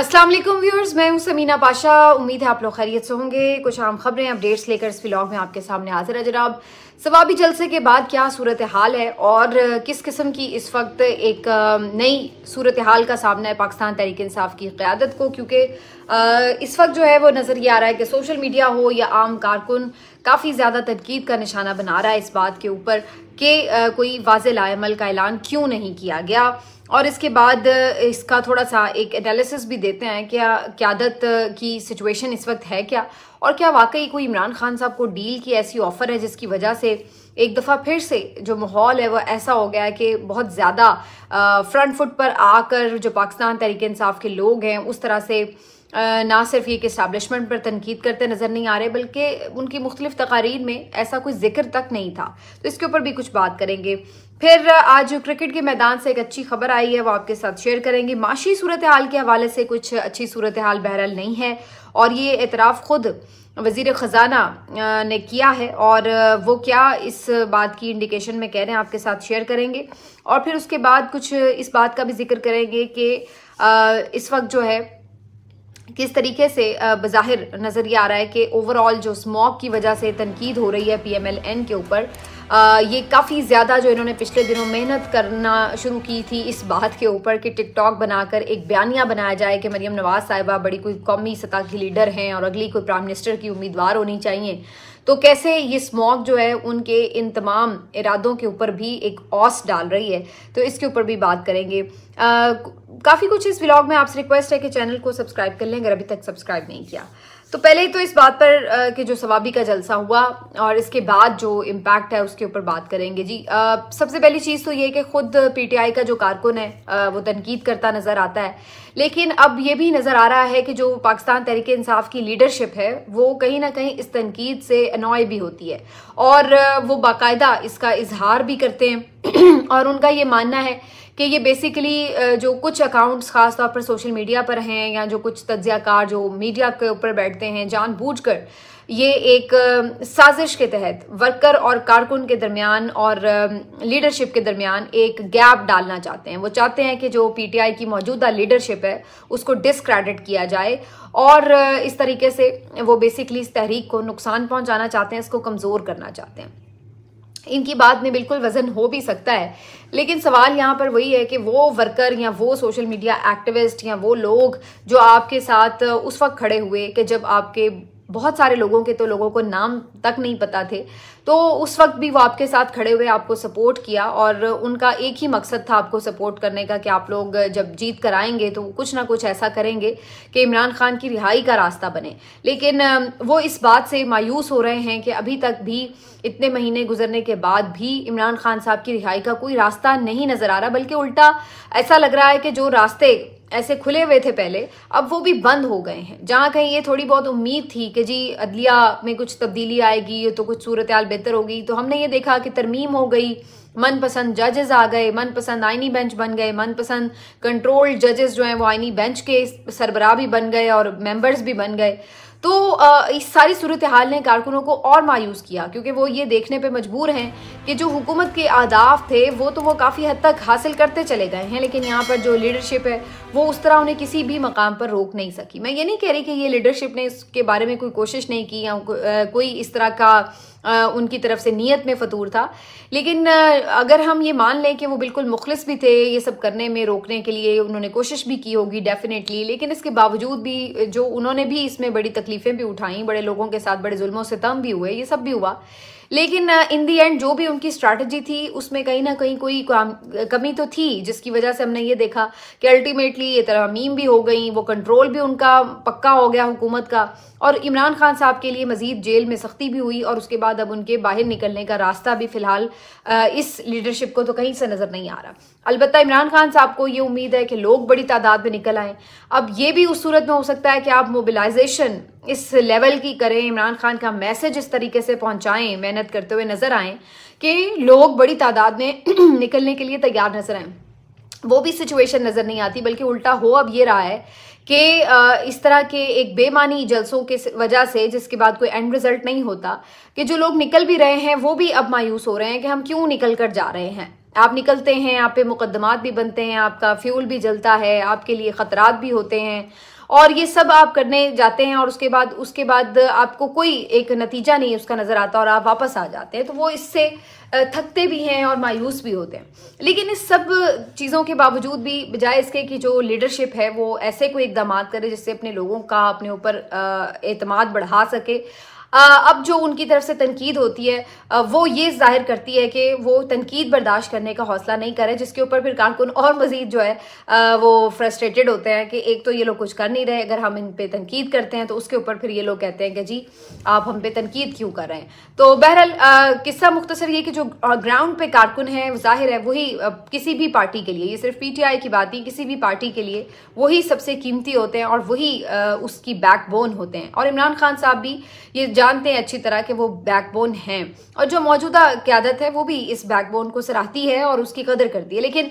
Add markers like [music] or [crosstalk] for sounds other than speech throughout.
अस्सलाम वालेकुम व्यूअर्स मैं हूं समीना पाशा उम्मीद है आप लोग खैरियत से होंगे कुछ आम खबरें अपडेट्स लेकर इस व्लॉग में आपके सामने हाजिर है जनाब सवाबी जलसे के बाद क्या सूरत हाल है और किस किस्म की इस वक्त एक नई सूरत हाल का सामना है पाकिस्तान तहरीक इंसाफ की क़्यादत को क्योंकि इस वक्त जो है वो नज़र ये आ रहा है कि सोशल मीडिया हो या आम कारकुन काफ़ी ज़्यादा तनकीद का निशाना बना रहा है इस बात के ऊपर कि कोई वाज लामल का ऐलान क्यों नहीं किया गया और इसके बाद इसका थोड़ा सा एक एनालिसिस भी देते हैं क्या क्यादत की सिचुएशन इस वक्त है क्या और क्या वाकई कोई इमरान खान साहब को डील की ऐसी ऑफर है जिसकी वजह से एक दफ़ा फिर से जो माहौल है वह ऐसा हो गया है कि बहुत ज़्यादा फ्रंट फुट पर आकर जो पाकिस्तान तहरीक इंसाफ के लोग हैं उस तरह से ना सिर्फ एक इस्टबलिशमेंट पर तनकीद करते नज़र नहीं आ रहे बल्कि उनकी मुख्तलिफ तकारीर में ऐसा कोई जिक्र तक नहीं था तो इसके ऊपर भी कुछ बात करेंगे फिर आज क्रिकेट के मैदान से एक अच्छी खबर आई है वो आपके साथ शेयर करेंगे माशी सूरत हाल के हवाले से कुछ अच्छी सूरत हाल बहरहाल नहीं है और ये एतराफ़ खुद वजीर ख़जाना ने किया है और वो क्या इस बात की इंडिकेशन में कह रहे हैं आपके साथ शेयर करेंगे और फिर उसके बाद कुछ इस बात का भी जिक्र करेंगे कि इस वक्त जो है किस तरीके से बज़ाहिर नज़र ये आ रहा है कि ओवरऑल जो स्मॉक की वजह से तनकीद हो रही है पी एम एल एन के ऊपर ये काफ़ी ज़्यादा जो इन्होंने पिछले दिनों मेहनत करना शुरू की थी इस बात के ऊपर कि टिकटॉक बनाकर एक बयानिया बनाया जाए कि मरीम नवाज़ साहिबा बड़ी कोई कौमी सतह की लीडर हैं और अगली कोई प्राइम मिनिस्टर की उम्मीदवार होनी चाहिए तो कैसे ये स्मॉग जो है उनके इन तमाम इरादों के ऊपर भी एक औस डाल रही है तो इसके ऊपर भी बात करेंगे काफ़ी कुछ इस ब्लॉग में आपसे रिक्वेस्ट है कि चैनल को सब्सक्राइब कर लें अगर अभी तक सब्सक्राइब नहीं किया तो पहले ही तो इस बात पर कि जो सवाबी का जलसा हुआ और इसके बाद जो इम्पैक्ट है उसके ऊपर बात करेंगे जी आ, सबसे पहली चीज़ तो ये कि खुद पीटीआई का जो कारकुन है आ, वो तनकीद करता नज़र आता है लेकिन अब ये भी नज़र आ रहा है कि जो पाकिस्तान तहरीक इंसाफ की लीडरशिप है वो कहीं ना कहीं इस तनकीद से अनॉय भी होती है और वो बाकायदा इसका इजहार भी करते हैं [clears throat] और उनका ये मानना है कि ये बेसिकली जो कुछ अकाउंट्स ख़ास तौर पर सोशल मीडिया पर हैं या जो कुछ तज्जाकार जो मीडिया के ऊपर बैठते हैं जानबूझकर ये एक साजिश के तहत वर्कर और कारकुन के दरमियान और लीडरशिप के दरमियान एक गैप डालना चाहते हैं वो चाहते हैं कि जो पीटीआई की मौजूदा लीडरशिप है उसको डिसक्रेडिट किया जाए और इस तरीके से वो बेसिकली इस तहरीक को नुकसान पहुंचाना चाहते हैं इसको कमज़ोर करना चाहते हैं इनकी बात में बिल्कुल वजन हो भी सकता है लेकिन सवाल यहाँ पर वही है कि वो वर्कर या वो सोशल मीडिया एक्टिविस्ट या वो लोग जो आपके साथ उस वक्त खड़े हुए कि जब आपके बहुत सारे लोगों के तो लोगों को नाम तक नहीं पता थे तो उस वक्त भी वो आपके साथ खड़े हुए आपको सपोर्ट किया और उनका एक ही मकसद था आपको सपोर्ट करने का कि आप लोग जब जीत कराएंगे तो कुछ ना कुछ ऐसा करेंगे कि इमरान खान की रिहाई का रास्ता बने लेकिन वो इस बात से मायूस हो रहे हैं कि अभी तक भी इतने महीने गुजरने के बाद भी इमरान खान साहब की रिहाई का कोई रास्ता नहीं नज़र आ रहा बल्कि उल्टा ऐसा लग रहा है कि जो रास्ते ऐसे खुले हुए थे पहले अब वो भी बंद हो गए हैं जहाँ कहीं ये थोड़ी बहुत उम्मीद थी कि जी अदलिया में कुछ तब्दीली आएगी तो कुछ सूरत हाल बेहतर होगी तो हमने ये देखा कि तरमीम हो गई मनपसंद जजेस आ गए मनपसंद आइनी बेंच बन गए मनपसंद कंट्रोल्ड जजेस जो हैं वो आइनी बेंच के सरबराह भी बन गए और मेंबर्स भी बन गए तो इस सारी सूरत हाल ने कारकुनों को और मायूस किया क्योंकि वो ये देखने पर मजबूर हैं कि जो हुकूमत के आदाफ थे वो तो वो काफ़ी हद तक हासिल करते चले गए हैं लेकिन यहाँ पर जो लीडरशिप है वो उस तरह उन्हें किसी भी मकाम पर रोक नहीं सकी मैं ये नहीं कह रही कि ये लीडरशिप ने इसके बारे में कोई कोशिश नहीं की या कोई इस तरह का उनकी तरफ से नीयत में फतूर था लेकिन अगर हम ये मान लें कि वो बिल्कुल मुखलस भी थे ये सब करने में रोकने के लिए उन्होंने कोशिश भी की होगी डेफिनेटली लेकिन इसके बावजूद भी जो उन्होंने भी इसमें बड़ी तकलीफ़ें भी उठाई बड़े लोगों के साथ बड़े जुल्मों से तम भी हुए ये सब भी हुआ लेकिन इन दी एंड जो भी उनकी स्ट्रैटेजी थी उसमें कहीं ना कहीं कोई कमी तो थी जिसकी वजह से हमने ये देखा कि अल्टीमेटली ये मीम भी हो गई वो कंट्रोल भी उनका पक्का हो गया हुकूमत का और इमरान खान साहब के लिए मजीद जेल में सख्ती भी हुई और उसके बाद अब उनके बाहर निकलने का रास्ता भी फिलहाल इस लीडरशिप को तो कहीं से नज़र नहीं आ रहा अलबत्त इमरान खान साहब को ये उम्मीद है कि लोग बड़ी तादाद में निकल आएं अब ये भी उस सूरत में हो सकता है कि आप मोबिलाइजेशन इस लेवल की करें इमरान खान का मैसेज इस तरीके से पहुंचाएं मेहनत करते हुए नजर आएं कि लोग बड़ी तादाद में [clears throat] निकलने के लिए तैयार नजर आएं वो भी सिचुएशन नज़र नहीं आती बल्कि उल्टा हो अब ये रहा है कि इस तरह के एक बेमानी जलसों के वजह से जिसके बाद कोई एंड रिजल्ट नहीं होता कि जो लोग निकल भी रहे हैं वो भी अब मायूस हो रहे हैं कि हम क्यों निकल कर जा रहे हैं आप निकलते हैं आप पे मुकदमात भी बनते हैं आपका फ्यूल भी जलता है आपके लिए ख़तरात भी होते हैं और ये सब आप करने जाते हैं और उसके बाद उसके बाद आपको कोई एक नतीजा नहीं उसका नज़र आता और आप वापस आ जाते हैं तो वो इससे थकते भी हैं और मायूस भी होते हैं लेकिन इस सब चीज़ों के बावजूद भी बजाय इसके कि जो लीडरशिप है वो ऐसे कोई इकदाम करे जिससे अपने लोगों का अपने ऊपर अतमाद बढ़ा सके अब जो उनकी तरफ से तनकीद होती है वो ये जाहिर करती है कि वो तनकीद बर्दाश्त करने का हौसला नहीं करे जिसके ऊपर फिर कारकुन और मज़ीद जो है वो फ्रस्ट्रेटेड होते हैं कि एक तो ये लोग कुछ कर नहीं रहे अगर हम इन पर तनकीद करते हैं तो उसके ऊपर फिर ये लोग कहते हैं कि जी आप हम पे तनकीद क्यों कर रहे हैं तो बहरहाल किस्सा मुख्तसर ये कि जो ग्राउंड पे कारकुन है जाहिर है वही किसी भी पार्टी के लिए ये सिर्फ पीटीआई की बात नहीं किसी भी पार्टी के लिए वही सबसे कीमती होते हैं और वही उसकी बैकबोन होते हैं और इमरान खान साहब भी ये जानते हैं अच्छी तरह के वो बैकबोन हैं और जो मौजूदा क्यादत है वो भी इस बैकबोन को सराहती है और उसकी कदर करती है लेकिन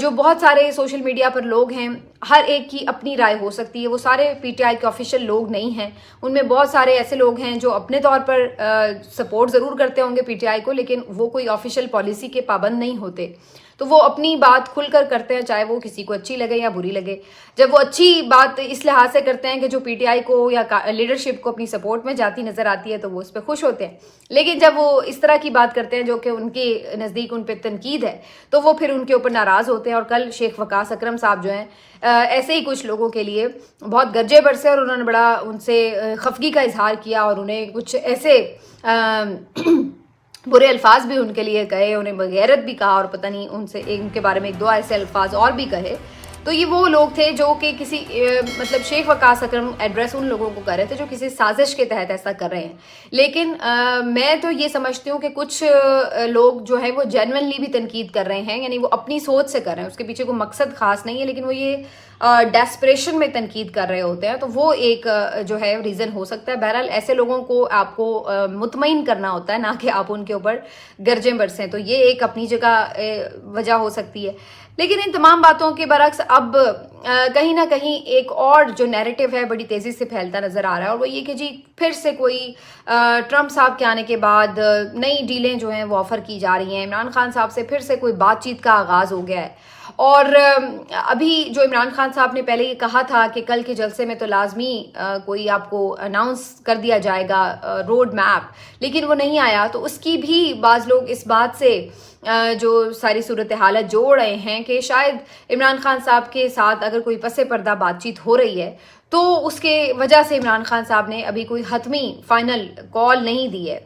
जो बहुत सारे सोशल मीडिया पर लोग हैं हर एक की अपनी राय हो सकती है वो सारे पीटीआई के ऑफिशियल लोग नहीं हैं उनमें बहुत सारे ऐसे लोग हैं जो अपने तौर पर सपोर्ट ज़रूर करते होंगे पीटीआई को लेकिन वो कोई ऑफिशियल पॉलिसी के पाबंद नहीं होते तो वो अपनी बात खुलकर करते हैं चाहे वो किसी को अच्छी लगे या बुरी लगे जब वो अच्छी बात इस लिहाज से करते हैं कि जो पीटीआई को या लीडरशिप को अपनी सपोर्ट में जाती नज़र आती है तो वो उस पर खुश होते हैं लेकिन जब वो इस तरह की बात करते हैं जो कि उनके नज़दीक उन पर तनकीद है तो वो फिर उनके ऊपर नाराज़ होते हैं और कल शेख वकास अक्रम साहब जो हैं ऐसे ही कुछ लोगों के लिए बहुत गरजे बरसे और उन्होंने बड़ा उनसे खफगी का इजहार किया और उन्हें कुछ ऐसे आ, बुरे अल्फाज भी उनके लिए कहे उन्हें बगैरत भी कहा और पता नहीं उनसे उनके बारे में एक दो ऐसे अल्फाज और भी कहे तो ये वो लोग थे जो कि किसी ए, मतलब शेख वकास अक्रम एड्रेस उन लोगों को कर रहे थे जो किसी साजिश के तहत ऐसा कर रहे हैं लेकिन आ, मैं तो ये समझती हूँ कि कुछ लोग जो है वो जेनवनली भी तनकीद कर रहे हैं यानी वो अपनी सोच से कर रहे हैं उसके पीछे कोई मकसद खास नहीं है लेकिन वो ये डेस्परेशन में तनकीद कर रहे होते हैं तो वो एक जो है रीज़न हो सकता है बहरहाल ऐसे लोगों को आपको मुतमिन करना होता है ना कि आप उनके ऊपर गर्जें बरसें तो ये एक अपनी जगह वजह हो सकती है लेकिन इन तमाम बातों के बरक्स अब कहीं ना कहीं एक और जो नैरेटिव है बड़ी तेज़ी से फैलता नज़र आ रहा है और वो ये कि जी फिर से कोई ट्रंप साहब के आने के बाद नई डीलें जो हैं वो ऑफ़र की जा रही हैं इमरान खान साहब से फिर से कोई बातचीत का आगाज़ हो गया है और अभी जो इमरान खान साहब ने पहले ये कहा था कि कल के जलसे में तो लाजमी कोई आपको अनाउंस कर दिया जाएगा रोड मैप लेकिन वो नहीं आया तो उसकी भी बाज़ लोग इस बात से जो सारी सूरत हालत जोड़ रहे हैं कि शायद इमरान खान साहब के साथ अगर कोई पसे पर्दा बातचीत हो रही है तो उसके वजह से इमरान खान साहब ने अभी कोई हतमी फाइनल कॉल नहीं दी है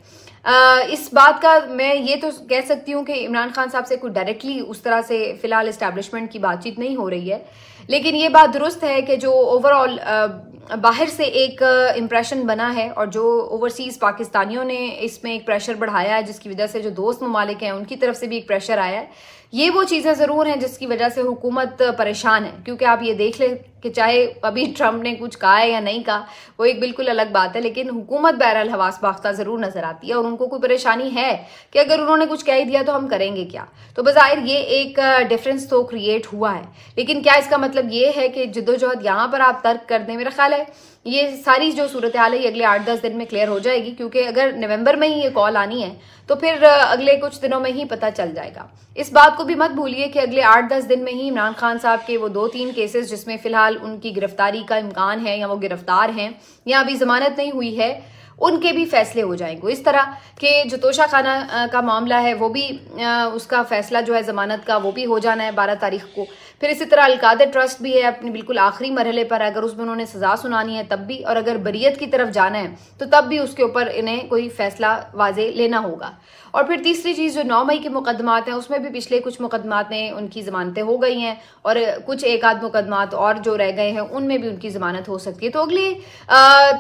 इस बात का मैं ये तो कह सकती हूँ कि इमरान खान साहब से कोई डायरेक्टली उस तरह से फ़िलहाल इस्टेब्लिशमेंट की बातचीत नहीं हो रही है लेकिन ये बात दुरुस्त है कि जो ओवरऑल बाहर से एक इम्प्रेशन बना है और जो ओवरसीज़ पाकिस्तानियों ने इसमें एक प्रेशर बढ़ाया है जिसकी वजह से जो दोस्त ममालिक हैं उनकी तरफ से भी एक प्रेशर आया है ये वो चीज़ें ज़रूर हैं जिसकी वजह से हुकूमत परेशान है क्योंकि आप ये देख लें कि चाहे अभी ट्रम्प ने कुछ कहा है या नहीं कहा वो एक बिल्कुल अलग बात है लेकिन हुकूमत बहरहाल हवास बाख्ता ज़रूर नज़र आती है और उनको कोई परेशानी है कि अगर उन्होंने कुछ कह ही दिया तो हम करेंगे क्या तो बज़ाहिर ये एक डिफरेंस तो क्रिएट हुआ है लेकिन क्या इसका मतलब ये है कि जिदोजहद यहाँ पर आप तर्क कर दें मेरा ख्याल है ये सारी जो सूरत हाल है ये अगले आठ दस दिन में क्लियर हो जाएगी क्योंकि अगर नवंबर में ही ये कॉल आनी है तो फिर अगले कुछ दिनों में ही पता चल जाएगा इस बात को भी मत भूलिए कि अगले आठ दस दिन में ही इमरान खान साहब के वो दो तीन केसेस जिसमें फ़िलहाल उनकी गिरफ्तारी का इम्कान है या वो गिरफ्तार हैं या अभी ज़मानत नहीं हुई है उनके भी फैसले हो जाएंगे इस तरह के जो तोशा खाना का मामला है वो भी उसका फैसला जो है ज़मानत का वो भी हो जाना है बारह तारीख को फिर इसी तरह अलकाद ट्रस्ट भी है अपने बिल्कुल आखिरी मरहले पर अगर उसमें उन्होंने सज़ा सुनानी है तब भी और अगर बरीत की तरफ जाना है तो तब भी उसके ऊपर इन्हें कोई फैसला वाजे लेना होगा और फिर तीसरी चीज़ जो नौ मई के मुकदमात हैं उसमें भी पिछले कुछ मुकदमात में उनकी ज़मानतें हो गई हैं और कुछ एक आध मुकदमात और जो रह गए हैं उनमें भी उनकी ज़मानत हो सकती है तो अगले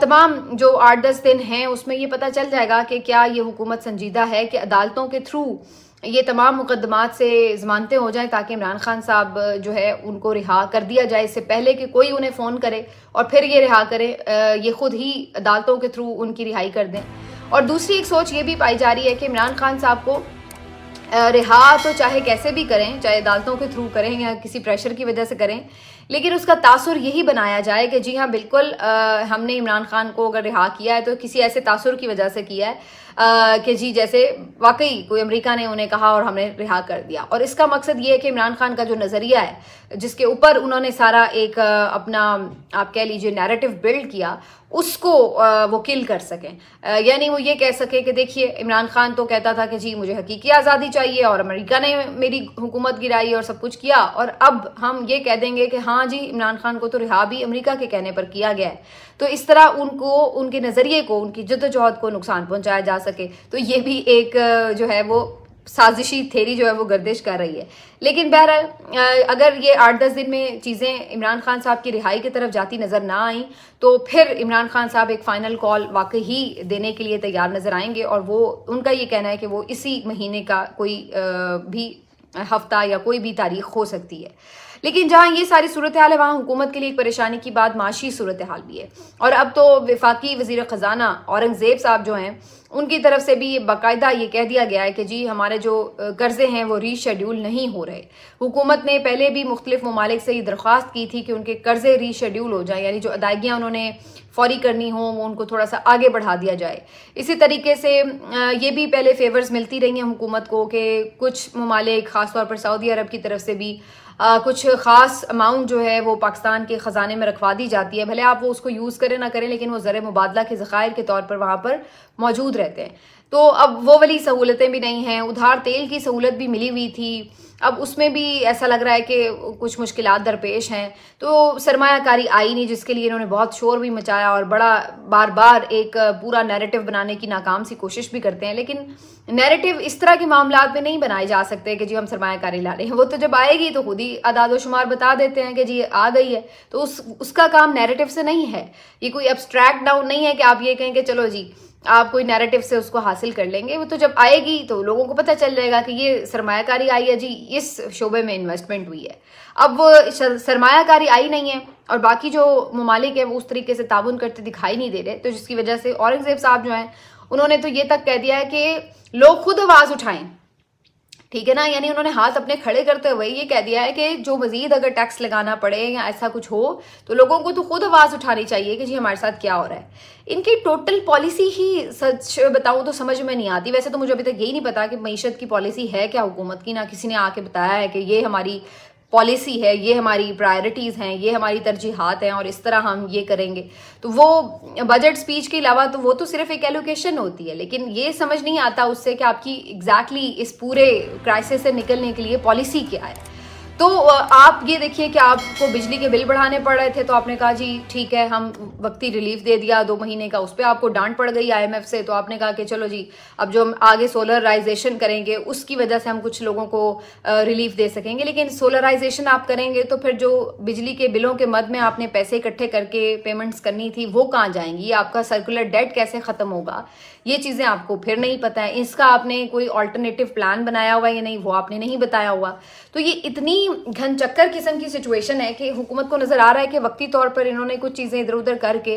तमाम जो आठ दस दिन हैं उसमें ये पता चल जाएगा कि क्या ये हुकूमत संजीदा है कि अदालतों के थ्रू ये तमाम मुकदमात से जमानतें हो जाएं ताकि इमरान खान साहब जो है उनको रिहा कर दिया जाए इससे पहले कि कोई उन्हें फ़ोन करे और फिर ये रिहा करे ये खुद ही अदालतों के थ्रू उनकी रिहाई कर दें और दूसरी एक सोच ये भी पाई जा रही है कि इमरान खान साहब को रिहा तो चाहे कैसे भी करें चाहे अदालतों के थ्रू करें या किसी प्रेशर की वजह से करें लेकिन उसका तासुर यही बनाया जाए कि जी हाँ बिल्कुल आ, हमने इमरान खान को अगर रिहा किया है तो किसी ऐसे तासुर की वजह से किया है आ, कि जी जैसे वाकई कोई अमेरिका ने उन्हें कहा और हमने रिहा कर दिया और इसका मकसद ये है कि इमरान खान का जो नज़रिया है जिसके ऊपर उन्होंने सारा एक अपना आप कह लीजिए नैरेटिव बिल्ड किया उसको वो किल कर सकें यानी वो ये कह सके कि देखिए इमरान खान तो कहता था कि जी मुझे हकीकी आज़ादी चाहिए और अमेरिका ने मेरी हुकूमत गिराई और सब कुछ किया और अब हम ये कह देंगे कि हाँ जी इमरान खान को तो रिहा भी अमरीका के कहने पर किया गया है तो इस तरह उनको उनके नज़रिए को उनकी जद्दोजहद को नुकसान पहुँचाया जा सके तो ये भी एक जो है वो साजिशी थेरी जो है वो गर्दिश कर रही है लेकिन बहरहाल अगर ये आठ दस दिन में चीज़ें इमरान खान साहब की रिहाई की तरफ जाती नज़र ना आई तो फिर इमरान खान साहब एक फ़ाइनल कॉल वाकई ही देने के लिए तैयार नज़र आएंगे और वो उनका ये कहना है कि वो इसी महीने का कोई भी हफ्ता या कोई भी तारीख हो सकती है लेकिन जहां ये सारी सूरत हाल है वहाँ हुकूमत के लिए एक परेशानी की बात माशी सूरत हाल भी है और अब तो विफाकी वजीर ख़जाना औरंगज़ेब साहब जो हैं उनकी तरफ से भी बाकायदा ये कह दिया गया है कि जी हमारे जो कर्जे हैं वो रीशेड्यूल नहीं हो रहे हुकूमत ने पहले भी मुख्तलिफ ममालिक से ये दरख्वास्त की थी कि उनके कर्जे रीशेड्यूल हो जाए यानी जो अदायगियाँ उन्होंने फौरी करनी हो वो उनको थोड़ा सा आगे बढ़ा दिया जाए इसी तरीके से ये भी पहले फेवर्स मिलती रही हैं हुकूमत को कि कुछ ममालिक ख़ासतौर पर सऊदी अरब की तरफ से भी आ, कुछ ख़ास अमाउंट जो है वो पाकिस्तान के ख़जाने में रखवा दी जाती है भले आप वो उसको यूज़ करें ना करें लेकिन वो ज़र मुबादला के ज़ख़ायर के तौर पर वहाँ पर मौजूद रहते हैं तो अब वो वाली सहूलतें भी नहीं हैं उधार तेल की सहूलत भी मिली हुई थी अब उसमें भी ऐसा लग रहा है कि कुछ मुश्किल दरपेश हैं तो सरमाकारी आई नहीं जिसके लिए इन्होंने बहुत शोर भी मचाया और बड़ा बार बार एक पूरा नैरेटिव बनाने की नाकाम सी कोशिश भी करते हैं लेकिन नैरेटिव इस तरह के मामला में नहीं बनाए जा सकते कि जी हम सरमाकारी ला रहे हैं वो तो जब आएगी तो खुद ही अदादोशुमार बता देते हैं कि जी आ गई है तो उस उसका काम नैरेटिव से नहीं है ये कोई एब्स्ट्रैक्ट डाउन नहीं है कि आप ये कहें कि चलो जी आप कोई नैरेटिव से उसको हासिल कर लेंगे वो तो जब आएगी तो लोगों को पता चल जाएगा कि ये सरमाकारी आई है जी इस शोबे में इन्वेस्टमेंट हुई है अब वो सरमाकारी आई नहीं है और बाकी जो ममालिक है वो उस तरीके से ताउन करते दिखाई नहीं दे रहे तो जिसकी वजह से औरंगजेब साहब जो हैं उन्होंने तो ये तक कह दिया है कि लोग खुद आवाज़ उठाएं ठीक है ना यानी उन्होंने हाथ अपने खड़े करते हुए ये कह दिया है कि जो मजीद अगर टैक्स लगाना पड़े या ऐसा कुछ हो तो लोगों को तो खुद आवाज़ उठानी चाहिए कि जी हमारे साथ क्या हो रहा है इनकी टोटल पॉलिसी ही सच बताऊँ तो समझ में नहीं आती वैसे तो मुझे अभी तक यही नहीं पता कि मीशत की पॉलिसी है क्या हुकूमत की ना किसी ने आके बताया है कि ये हमारी पॉलिसी है ये हमारी प्रायोरिटीज़ हैं ये हमारी तरजीहत हैं और इस तरह हम ये करेंगे तो वो बजट स्पीच के अलावा तो वो तो सिर्फ एक एलोकेशन होती है लेकिन ये समझ नहीं आता उससे कि आपकी एग्जैक्टली exactly इस पूरे क्राइसिस से निकलने के लिए पॉलिसी क्या है तो आप ये देखिए कि आपको बिजली के बिल बढ़ाने पड़ रहे थे तो आपने कहा जी ठीक है हम वक्ती रिलीफ दे दिया दो महीने का उस पर आपको डांट पड़ गई आईएमएफ से तो आपने कहा कि चलो जी अब जो हम आगे सोलराइजेशन करेंगे उसकी वजह से हम कुछ लोगों को रिलीफ दे सकेंगे लेकिन सोलराइजेशन आप करेंगे तो फिर जो बिजली के बिलों के मद में आपने पैसे इकट्ठे करके पेमेंट्स करनी थी वो कहाँ जाएंगी आपका सर्कुलर डेट कैसे खत्म होगा ये चीज़ें आपको फिर नहीं पता है इसका आपने कोई ऑल्टरनेटिव प्लान बनाया हुआ या नहीं वो आपने नहीं बताया हुआ तो ये इतनी घनचक्कर किस्म की सिचुएशन है कि हुकूमत को नज़र आ रहा है कि वक्ती तौर पर इन्होंने कुछ चीज़ें इधर उधर करके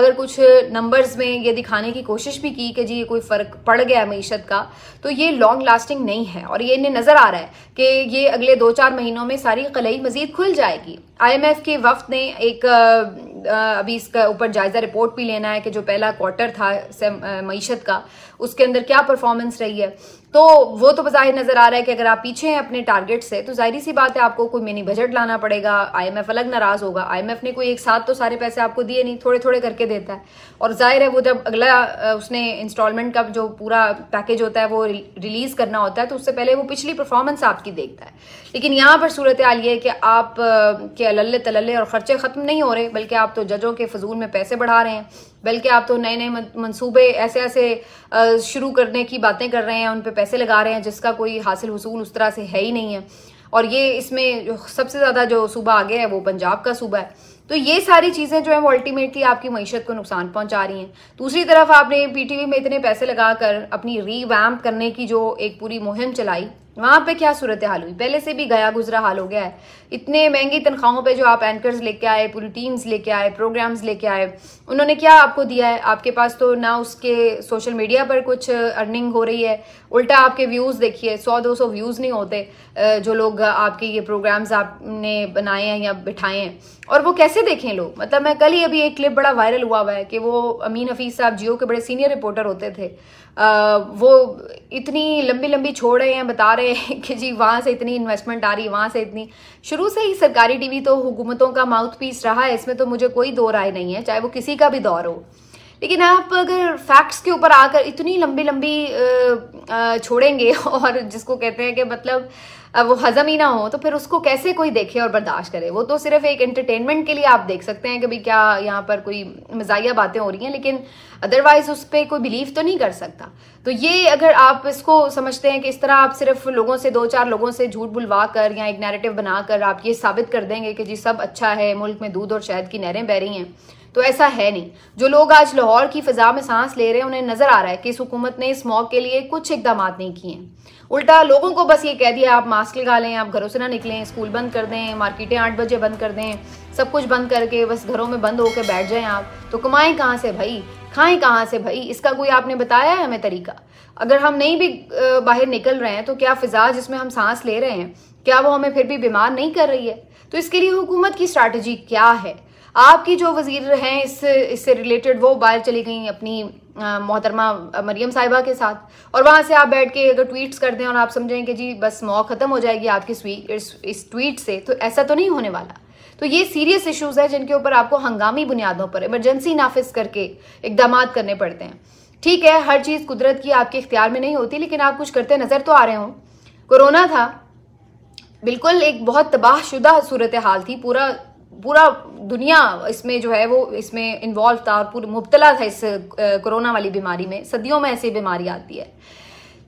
अगर कुछ नंबर्स में ये दिखाने की कोशिश भी की कि जी ये कोई फ़र्क पड़ गया मीशत का तो ये लॉन्ग लास्टिंग नहीं है और ये इन्हें नज़र आ रहा है कि ये अगले दो चार महीनों में सारी कलई मज़ीद खुल जाएगी एफ के वफ्त ने एक अभी इसका ऊपर जायज़ा रिपोर्ट भी लेना है कि जो पहला क्वार्टर था मीशत का उसके अंदर क्या परफॉर्मेंस रही है तो वो तो बाहिर नज़र आ रहा है कि अगर आप पीछे हैं अपने टारगेट से तो जाहिर सी बात है आपको कोई मिनी बजट लाना पड़ेगा आईएमएफ अलग नाराज़ होगा आईएमएफ ने कोई एक साथ तो सारे पैसे आपको दिए नहीं थोड़े थोड़े करके देता है और जाहिर है वो जब अगला उसने इंस्टॉलमेंट का जो पूरा पैकेज होता है वो रिलीज़ करना होता है तो उससे पहले वो पिछली परफॉर्मेंस आपकी देखता है लेकिन यहाँ पर सूरत हाल ये है कि आप के अल्ले तल्ले और ख़र्चे ख़त्म नहीं हो रहे बल्कि आप तो जजों के फजूल में पैसे बढ़ा रहे हैं बल्कि आप तो नए नए मंसूबे ऐसे ऐसे शुरू करने की बातें कर रहे हैं उन पर पैसे लगा रहे हैं जिसका कोई हासिल हसूल उस तरह से है ही नहीं है और ये इसमें सबसे ज़्यादा जो सूबा आगे है वो पंजाब का सूबा है तो ये सारी चीज़ें जो है वो अल्टीमेटली आपकी मीशत को नुकसान पहुंचा रही हैं दूसरी तरफ आपने पीटीवी में इतने पैसे लगाकर अपनी रीवैम्प करने की जो एक पूरी मुहिम चलाई वहां पे क्या सूरत हाल हुई पहले से भी गया गुजरा हाल हो गया है इतने महंगी तनख्वाहों पे जो आप एंकर्स लेके आए पूरी टीम्स लेके आए प्रोग्राम्स लेके आए उन्होंने क्या आपको दिया है आपके पास तो ना उसके सोशल मीडिया पर कुछ अर्निंग हो रही है उल्टा आपके व्यूज़ देखिए सौ दो सौ व्यूज़ नहीं होते जो लोग आपके ये प्रोग्राम्स आपने बनाए हैं या बिठाए हैं और वो कैसे देखें लोग मतलब मैं कल ही अभी एक क्लिप बड़ा वायरल हुआ हुआ है कि वो अमीन हफीज़ साहब जियो के बड़े सीनियर रिपोर्टर होते थे वो इतनी लंबी लंबी छोड़ रहे हैं बता रहे हैं कि जी वहाँ से इतनी इन्वेस्टमेंट आ रही है वहाँ से इतनी शुरू से ही सरकारी टीवी तो हुकूमतों का माउथ पीस रहा है इसमें तो मुझे कोई दो राय नहीं है चाहे वो किसी का भी दौर हो लेकिन आप अगर फैक्ट्स के ऊपर आकर इतनी लंबी लंबी छोड़ेंगे और जिसको कहते हैं कि मतलब अब वो हजम ही ना हो तो फिर उसको कैसे कोई देखे और बर्दाश्त करे वो तो सिर्फ एक एंटरटेनमेंट के लिए आप देख सकते हैं कि भाई क्या यहाँ पर कोई मजाया बातें हो रही हैं लेकिन अदरवाइज उस पर कोई बिलीव तो नहीं कर सकता तो ये अगर आप इसको समझते हैं कि इस तरह आप सिर्फ लोगों से दो चार लोगों से झूठ बुलवा कर या एक नैरेटिव बनाकर आप ये साबित कर देंगे कि जी सब अच्छा है मुल्क में दूध और शहद की नहरें बह रही हैं तो ऐसा है नहीं जो लोग आज लाहौर की फ़िज़ा में सांस ले रहे हैं उन्हें नज़र आ रहा है कि इस हुकूमत ने इस मौके के लिए कुछ इकदाम नहीं किए हैं उल्टा लोगों को बस ये कह दिया आप मास्क लगा लें आप घरों से ना निकलें स्कूल बंद कर दें मार्केटें आठ बजे बंद कर दें सब कुछ बंद करके बस घरों में बंद होकर बैठ जाएं आप तो कमाएं कहाँ से भाई खाएं कहाँ से भाई इसका कोई आपने बताया है हमें तरीका अगर हम नहीं भी बाहर निकल रहे हैं तो क्या फ़िज़ा जिसमें हम सांस ले रहे हैं क्या वो हमें फिर भी बीमार नहीं कर रही है तो इसके लिए हुकूमत की स्ट्रैटेजी क्या है आपकी जो वजीर हैं इससे इससे रिलेटेड वो बाहर चली गई अपनी मोहतरमा मरियम साहिबा के साथ और वहाँ से आप बैठ के अगर ट्वीट्स कर दें और आप समझें कि जी बस मौ ख़त्म हो जाएगी आपकी स्वी इस ट्वीट से तो ऐसा तो नहीं होने वाला तो ये सीरियस इश्यूज है जिनके ऊपर आपको हंगामी बुनियादों पर इमरजेंसी नाफिज करके इकदाम करने पड़ते हैं ठीक है हर चीज़ कुदरत की आपके इख्तियार में नहीं होती लेकिन आप कुछ करते नज़र तो आ रहे हो कोरोना था बिल्कुल एक बहुत तबाहशुदा सूरत हाल थी पूरा पूरा दुनिया इसमें जो है वो इसमें इन्वॉल्व था और पूरा मुबतला था इस कोरोना वाली बीमारी में सदियों में ऐसी बीमारी आती है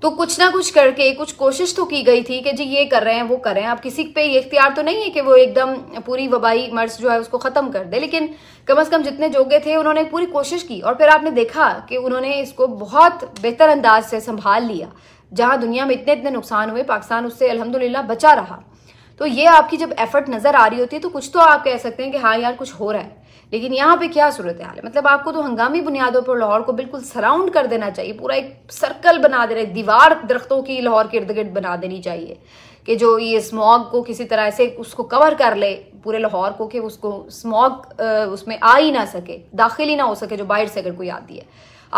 तो कुछ ना कुछ करके कुछ कोशिश तो की गई थी कि जी ये कर रहे हैं वो कर रहे हैं अब किसी पे ये इख्तियार तो नहीं है कि वो एकदम पूरी वबाई मर्ज जो है उसको ख़त्म कर दे लेकिन कम से कम जितने जोगे थे उन्होंने पूरी कोशिश की और फिर आपने देखा कि उन्होंने इसको बहुत बेहतर अंदाज से संभाल लिया जहाँ दुनिया में इतने इतने नुकसान हुए पाकिस्तान उससे अलहमदुल्ला बचा रहा तो ये आपकी जब एफर्ट नज़र आ रही होती है तो कुछ तो आप कह सकते हैं कि हाँ यार कुछ हो रहा है लेकिन यहाँ पे क्या सूरत हाल है मतलब आपको तो हंगामी बुनियादों पर लाहौर को बिल्कुल सराउंड कर देना चाहिए पूरा एक सर्कल बना देना दीवार दरख्तों की लाहौर के इर्द गिर्द बना देनी चाहिए कि जो ये स्मॉग को किसी तरह से उसको कवर कर ले पूरे लाहौर को कि उसको स्मॉग उसमें आ ही ना सके दाखिल ही ना हो सके जो बाहर से अगर कोई आती है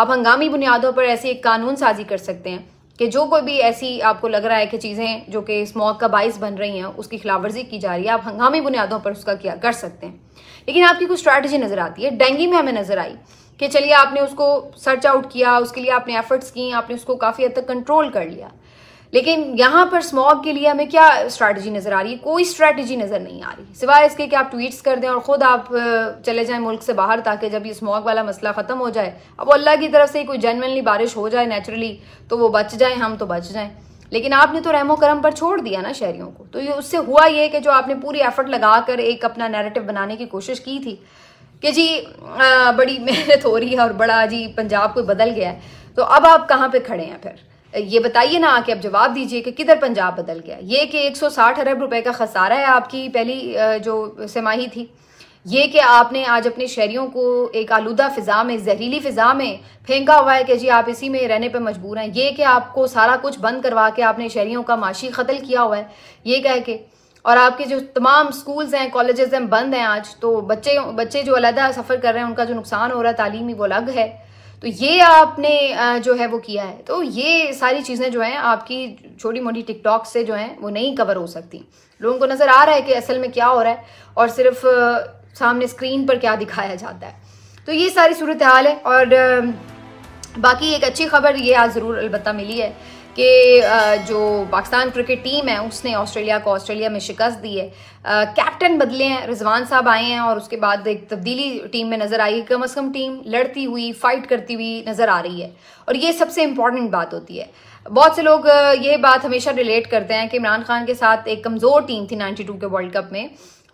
आप हंगामी बुनियादों पर ऐसी एक कानून साजी कर सकते हैं कि जो कोई भी ऐसी आपको लग रहा है कि चीज़ें जो कि मौत का बाइस बन रही हैं उसकी खिलाफवर्जी की जा रही है आप हंगामी बुनियादों पर उसका किया कर सकते हैं लेकिन आपकी कुछ स्ट्रैटेजी नज़र आती है डेंगी में हमें नज़र आई कि चलिए आपने उसको सर्च आउट किया उसके लिए आपने एफर्ट्स किए आपने उसको काफ़ी हद तक कंट्रोल कर लिया लेकिन यहाँ पर स्मॉग के लिए हमें क्या स्ट्रैटेजी नज़र आ रही है कोई स्ट्रैटेजी नज़र नहीं आ रही सिवाय इसके कि आप ट्वीट्स कर दें और ख़ुद आप चले जाएं मुल्क से बाहर ताकि जब ये स्मॉग वाला मसला ख़त्म हो जाए अब अल्लाह की तरफ से कोई जेनवनली बारिश हो जाए नेचुरली तो वो बच जाए हम तो बच जाए लेकिन आपने तो रहमो करम पर छोड़ दिया ना शहरियों को तो ये उससे हुआ ये कि जो आपने पूरी एफर्ट लगा कर एक अपना नैरेटिव बनाने की कोशिश की थी कि जी आ, बड़ी [laughs] मेहनत हो रही है और बड़ा जी पंजाब को बदल गया है तो अब आप कहाँ पे खड़े हैं फिर ये बताइए ना आके आप जवाब दीजिए कि किधर पंजाब बदल गया ये कि 160 अरब रुपए का खसारा है आपकी पहली जो समाही थी ये कि आपने आज अपने शहरीों को एक आलूदा फ़िज़ा में जहरीली फ़िज़ा में फेंका हुआ है कि जी आप इसी में रहने पर मजबूर हैं ये कि आपको सारा कुछ बंद करवा के आपने शहरीों का माशी कत्ल किया हुआ है ये कह के और आपके जो तमाम स्कूल्स हैं कॉलेजेस हैं बंद हैं आज तो बच्चे बच्चे जो अलहदा सफ़र कर रहे हैं उनका जो नुकसान हो रहा है तालीमी वो अलग है तो ये आपने जो है वो किया है तो ये सारी चीज़ें जो हैं आपकी छोटी मोटी टिकटॉक से जो हैं वो नहीं कवर हो सकती लोगों को नज़र आ रहा है कि असल में क्या हो रहा है और सिर्फ सामने स्क्रीन पर क्या दिखाया जाता है तो ये सारी सूरत हाल है और बाकी एक अच्छी खबर ये आज ज़रूर अलबत् मिली है कि जो पाकिस्तान क्रिकेट टीम है उसने ऑस्ट्रेलिया को ऑस्ट्रेलिया में शिकस्त दी है कैप्टन बदले हैं रिजवान साहब आए हैं और उसके बाद एक तब्दीली टीम में नज़र आई कम अज़ कम टीम लड़ती हुई फाइट करती हुई नज़र आ रही है और ये सबसे इम्पॉर्टेंट बात होती है बहुत से लोग ये बात हमेशा रिलेट करते हैं कि इमरान खान के साथ एक कमज़ोर टीम थी नाइन्टी के वर्ल्ड कप में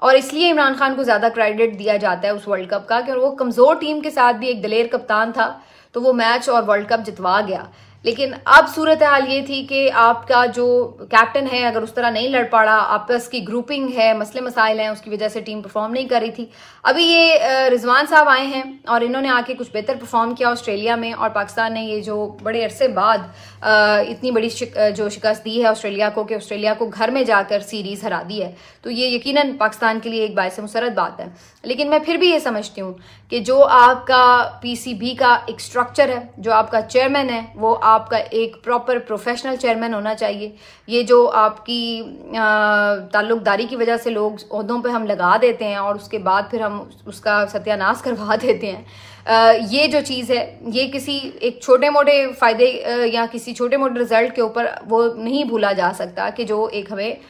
और इसलिए इमरान खान को ज़्यादा क्रेडिट दिया जाता है उस वर्ल्ड कप का कि वो कमज़ोर टीम के साथ भी एक दलेर कप्तान था तो वो मैच और वर्ल्ड कप जितवा गया लेकिन अब सूरत हाल ये थी कि आपका जो कैप्टन है अगर उस तरह नहीं लड़ पा रहा आपस की ग्रुपिंग है मसले मसाइल हैं उसकी वजह से टीम परफॉर्म नहीं कर रही थी अभी ये रिजवान साहब आए हैं और इन्होंने आके कुछ बेहतर परफॉर्म किया ऑस्ट्रेलिया में और पाकिस्तान ने ये जो बड़े अरसे बाद इतनी बड़ी शिक, जो शिकस्त दी है ऑस्ट्रेलिया को कि ऑस्ट्रेलिया को घर में जाकर सीरीज़ हरा दी है तो ये यकीन पाकिस्तान के लिए एक बायस मुसरत बात है लेकिन मैं फिर भी ये समझती हूँ कि जो आपका पी का एक स्ट्रक्चर है जो आपका चेयरमैन है वो आपका एक प्रॉपर प्रोफेशनल चेयरमैन होना चाहिए ये जो आपकी ताल्लुकदारी की वजह से लोग उहदों पे हम लगा देते हैं और उसके बाद फिर हम उसका सत्यानाश [laughs] करवा देते हैं आ, ये जो चीज़ है ये किसी एक छोटे मोटे फ़ायदे या किसी छोटे मोटे रिजल्ट के ऊपर वो नहीं भूला जा सकता कि जो एक हमें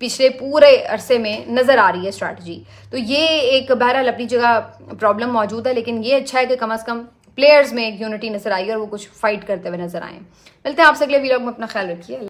पिछले पूरे अरसे में नज़र आ रही है स्ट्रैटी तो ये एक बहरहाल अपनी जगह प्रॉब्लम मौजूद है लेकिन ये अच्छा है कि कम अज़ कम प्लेयर्स में एक यूनिटी नजर आई और वो कुछ फाइट करते हुए नजर आए मिलते हैं आपसे अगले वीलॉग में अपना ख्याल रखिए